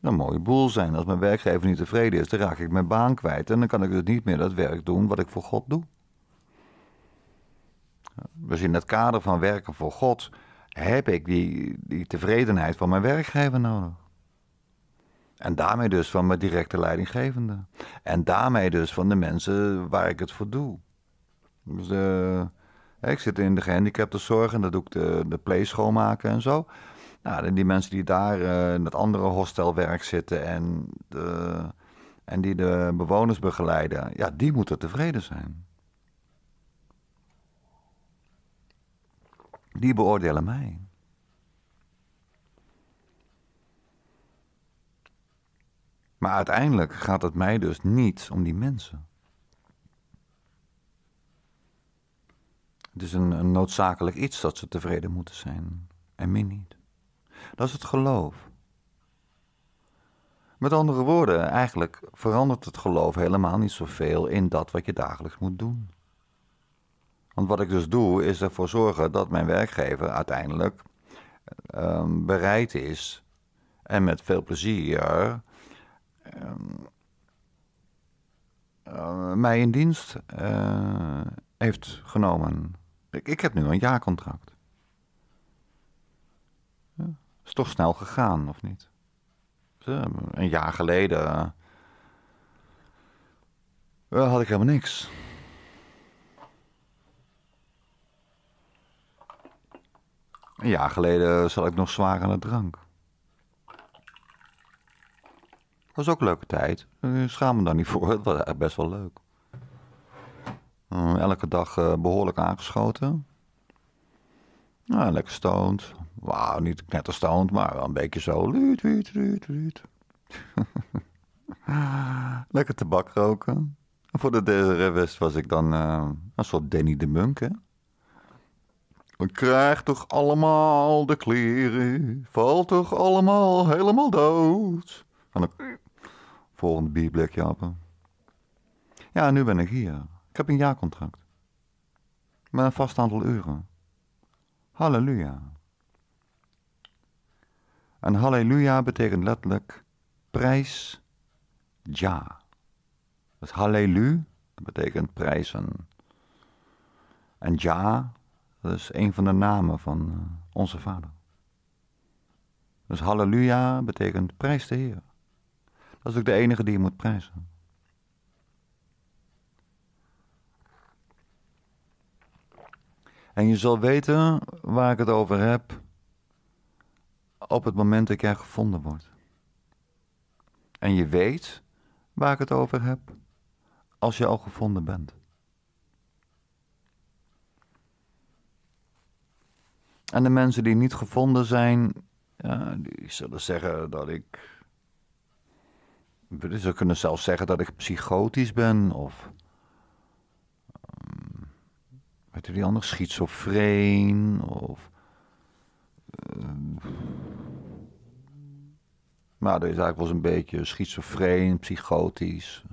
Een mooie boel zijn. Als mijn werkgever niet tevreden is, dan raak ik mijn baan kwijt. En dan kan ik dus niet meer dat werk doen wat ik voor God doe. Dus in het kader van werken voor God heb ik die, die tevredenheid van mijn werkgever nodig. En daarmee dus van mijn directe leidinggevende. En daarmee dus van de mensen waar ik het voor doe. Dus eh, ik zit in de gehandicaptenzorg en dat doe ik de, de play schoonmaken en zo. Nou, die mensen die daar eh, in het andere hostelwerk zitten en, de, en die de bewoners begeleiden, ja, die moeten tevreden zijn. Die beoordelen mij. Maar uiteindelijk gaat het mij dus niet om die mensen. Het is een, een, noodzakelijk iets dat ze tevreden moeten zijn en min niet. Dat is het geloof. Met andere woorden, eigenlijk verandert het geloof helemaal niet zoveel in dat wat je dagelijks moet doen. Want wat ik dus doe, is ervoor zorgen dat mijn werkgever uiteindelijk ehm, bereid is en met veel plezier ehm, ehm, mij in dienst eh, heeft genomen. Ik, ik, heb nu een jaarcontract. Ja, is toch snel gegaan, of niet? Een jaar geleden eh, had ik helemaal niks. Een jaar geleden zat ik nog zwaar aan de drank. Was ook een leuke tijd. Schaam me daar niet voor. Het was echt best wel leuk. Eh, elke dag eh, behoorlijk aangeschoten. Nou, lekker stoned. Wauw, niet als stoned, maar wel een beetje zo. Luut, luut, luut, luut. lekker tabak roken. voor de rest was ik dan eh, een soort Danny de Munk, hè? Dan krijg toch allemaal de kleren, valt toch allemaal helemaal dood. en de volgende bierblik, Japen. Ja, nu ben ik hier. Ik heb een jaarcontract. Met een vast aantal uren. Halleluja. En halleluja betekent letterlijk prijs ja. Dus hallelu betekent prijzen. En ja dat is een van de namen van eh, onze Vader. Dus halleluja betekent prijs de Heer. Dat is ook de enige die je moet prijzen. En je zal weten waar ik het over heb op het moment dat jij gevonden wordt. En je weet waar ik het over heb als je al gevonden bent. En de mensen die niet gevonden zijn, die zullen zeggen dat ik. Ze kunnen zelfs zeggen dat ik psychotisch ben of. Um, weet je die anders? Schizofreen of. Uh, maar dat is eigenlijk wel een beetje schizofreen, psychotisch.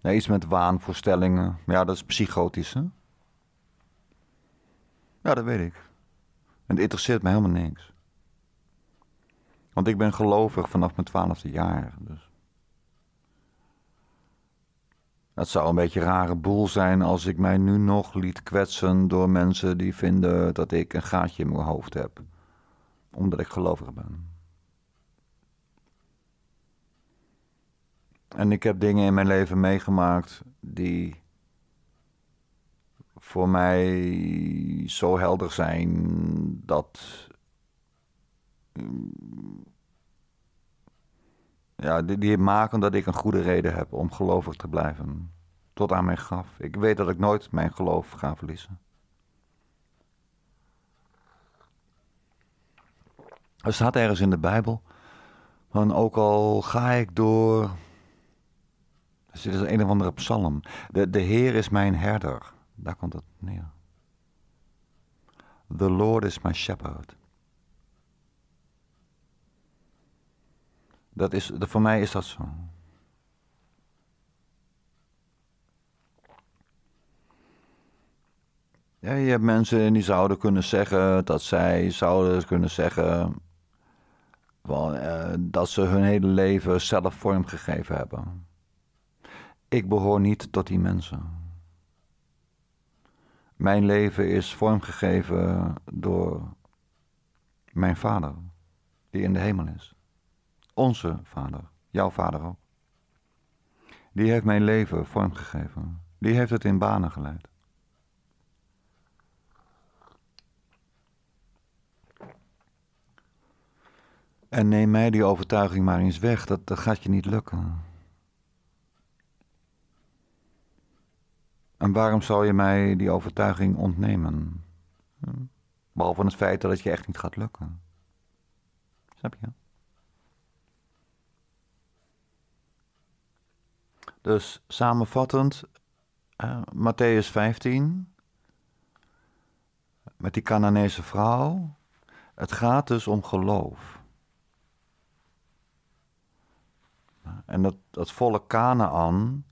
Ja, iets met waanvoorstellingen. Ja, dat is psychotisch, hè? Ja, dat weet ik. En het interesseert me helemaal niks. Want ik ben gelovig vanaf mijn twaalfde jaar. Dus. Het zou een beetje rare boel zijn als ik mij nu nog liet kwetsen door mensen die vinden dat ik een gaatje in mijn hoofd heb. Omdat ik gelovig ben. En ik heb dingen in mijn leven meegemaakt die voor mij zo helder zijn dat. Mm, ja, die, die maken dat ik een goede reden heb om gelovig te blijven. Tot aan mijn graf. Ik weet dat ik nooit mijn geloof ga verliezen. Er staat ergens in de Bijbel. Van ook al ga ik door dus dit is een of andere psalm. De, de Heer is mijn herder. Daar komt het neer. The Lord is my shepherd. Dat is, voor mij is dat zo. Ja, je hebt mensen die zouden kunnen zeggen dat zij zouden kunnen zeggen eh, dat ze hun hele leven zelf vormgegeven hebben. Ik behoor niet tot die mensen. Mijn leven is vormgegeven door mijn vader, die in de hemel is. Onze vader, jouw vader ook. Die heeft mijn leven vormgegeven. Die heeft het in banen geleid. En neem mij die overtuiging maar eens weg, dat, dat gaat je niet lukken. En waarom zou je mij die overtuiging ontnemen? Behalve het feit dat het je echt niet gaat lukken. Snap je? Dus samenvattend, uh, Matthäus 15, met die Cananese vrouw, het gaat dus om geloof. En dat, dat volle Canaan,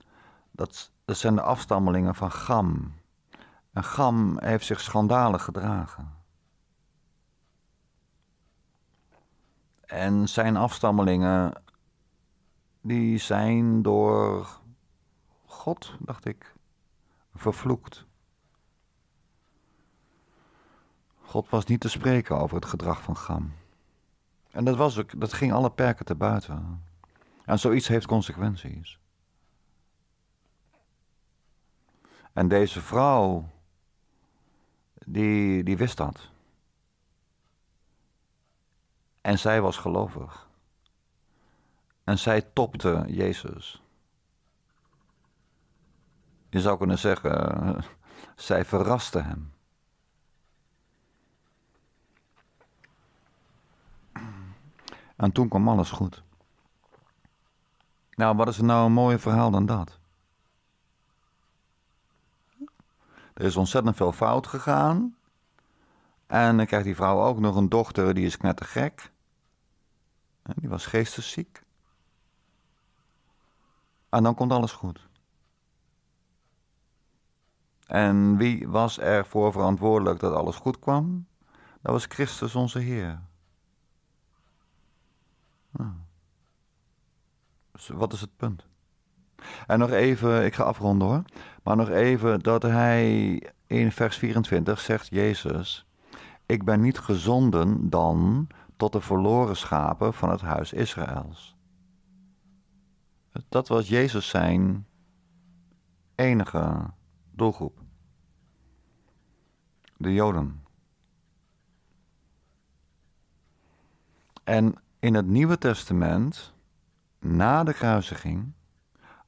dat, dat zijn de afstammelingen van Gam. En Gam heeft zich schandalig gedragen. En zijn afstammelingen, die zijn door God, dacht ik, vervloekt. God was niet te spreken over het gedrag van Gam. En dat, was ook, dat ging alle perken te buiten. En zoiets heeft consequenties. En deze vrouw, die, die wist dat. En zij was gelovig. En zij topte Jezus. Je zou kunnen zeggen, zij verraste hem. En toen kwam alles goed. Nou, wat is er nou een mooier verhaal dan dat? Er is ontzettend veel fout gegaan. En dan krijgt die vrouw ook nog een dochter, die is knettergek. Die was geestesziek. En dan komt alles goed. En wie was er voor verantwoordelijk dat alles goed kwam? Dat was Christus onze Heer. Nou. Dus wat is het punt? En nog even, ik ga afronden hoor. Maar nog even dat hij in vers 24 zegt Jezus, ik ben niet gezonden dan tot de verloren schapen van het huis Israëls. Dat was Jezus zijn enige doelgroep. De Joden. En in het Nieuwe Testament, na de kruisiging,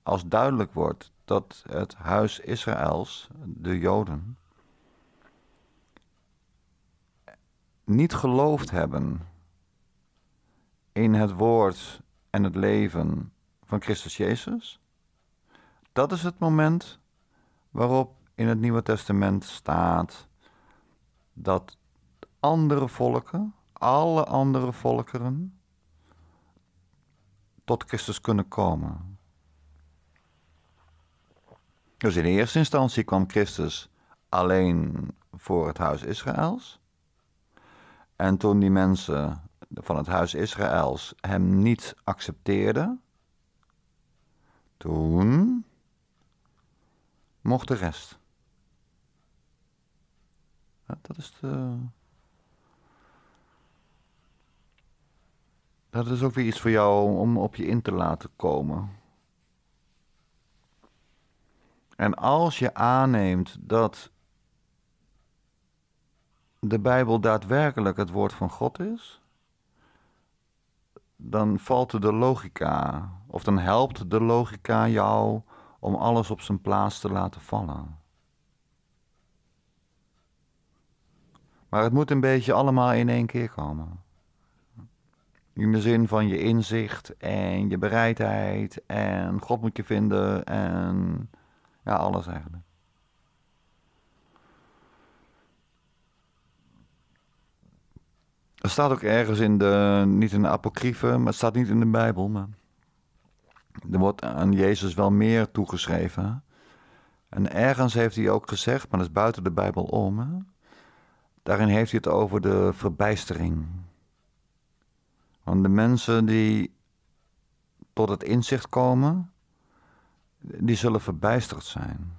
als duidelijk wordt dat het huis Israëls, de Joden, niet geloofd hebben in het woord en het leven van Christus Jezus, dat is het moment waarop in het Nieuwe Testament staat dat andere volken, alle andere volkeren, tot Christus kunnen komen. Dus in eerste instantie kwam Christus alleen voor het huis Israëls. En toen die mensen van het huis Israëls hem niet accepteerden, toen mocht de rest. Dat is de. Dat is ook weer iets voor jou om op je in te laten komen. En als je aanneemt dat de Bijbel daadwerkelijk het woord van God is, dan valt de logica, of dan helpt de logica jou om alles op zijn plaats te laten vallen. Maar het moet een beetje allemaal in één keer komen. In de zin van je inzicht en je bereidheid en God moet je vinden en ja, alles eigenlijk. Er staat ook ergens in de, niet in de apocryfen, maar het staat niet in de Bijbel. Maar er wordt aan Jezus wel meer toegeschreven. En ergens heeft hij ook gezegd, maar dat is buiten de Bijbel om. Daarin heeft hij het over de verbijstering. Want de mensen die tot het inzicht komen, die zullen verbijsterd zijn,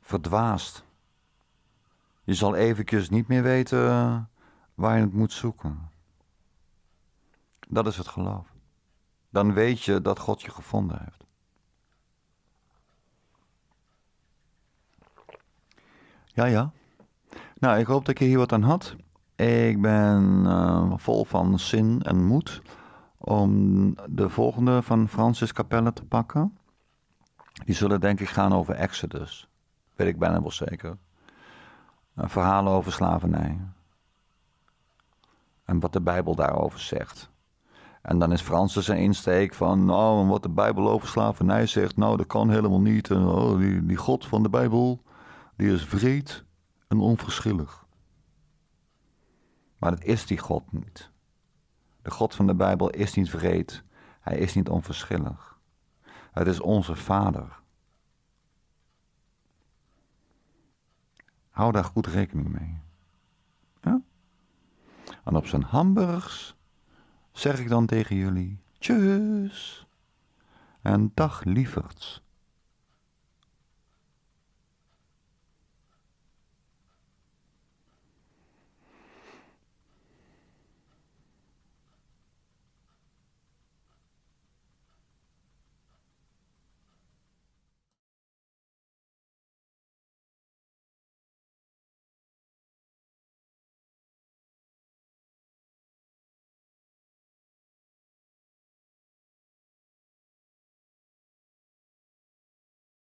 verdwaasd. Je zal eventjes niet meer weten eh, waar je het moet zoeken. Dat is het geloof. Dan weet je dat God je gevonden heeft. Ja, ja. Nou, ik hoop dat je hier wat aan had. Ik ben eh, vol van zin en moed om de volgende van Francis Capelle te pakken. Die zullen denk ik gaan over Exodus. Weet ik bijna wel zeker. verhalen over slavernij. En wat de Bijbel daarover zegt. En dan is Francis een insteek van, nou, wat de Bijbel over slavernij zegt, nou, dat kan helemaal niet. oh, die, God van de Bijbel, die is vreed en onverschillig. Maar dat is die God niet. De God van de Bijbel is niet vreed. Hij is niet onverschillig. Het is onze Vader. Hou daar goed rekening mee. Ja? En op zijn hamburgers zeg ik dan tegen jullie: Tjus! En dag lieverds.